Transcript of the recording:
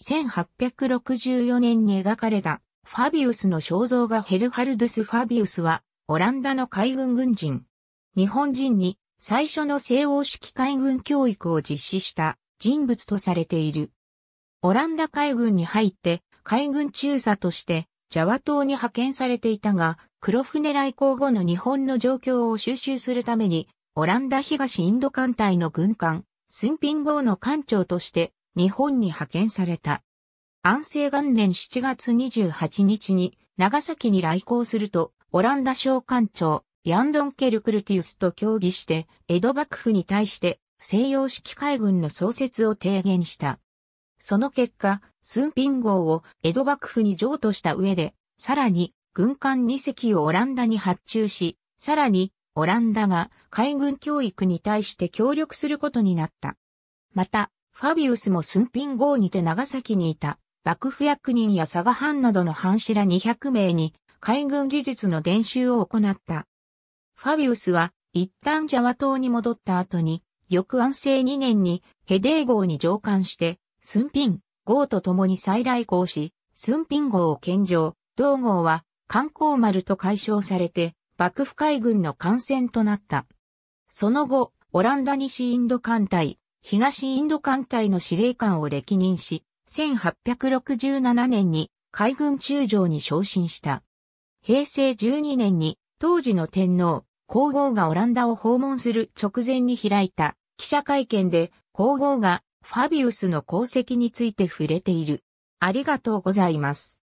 1864年に描かれたファビウスの肖像画ヘルハルドゥス・ファビウスはオランダの海軍軍人。日本人に最初の西欧式海軍教育を実施した人物とされている。オランダ海軍に入って海軍中佐としてジャワ島に派遣されていたが、黒船来航後の日本の状況を収集するために、オランダ東インド艦隊の軍艦、スンピン号の艦長として日本に派遣された。安政元年7月28日に長崎に来航すると、オランダ商館長、ヤンドン・ケルクルティウスと協議して、江戸幕府に対して西洋式海軍の創設を提言した。その結果、スピン号を江戸幕府に譲渡した上で、さらに軍艦2隻をオランダに発注し、さらにオランダが海軍教育に対して協力することになった。また、ファビウスも寸品号にて長崎にいた、幕府役人や佐賀藩などの藩士ら200名に、海軍技術の伝習を行った。ファビウスは、一旦ジャワ島に戻った後に、翌安政2年にヘデー号に乗艦して、寸品号と共に再来航し、寸品号を献上、同号は観光丸と解消されて、幕府海軍の艦船となった。その後、オランダ西インド艦隊、東インド艦隊の司令官を歴任し、1867年に海軍中将に昇進した。平成12年に当時の天皇、皇后がオランダを訪問する直前に開いた記者会見で皇后がファビウスの功績について触れている。ありがとうございます。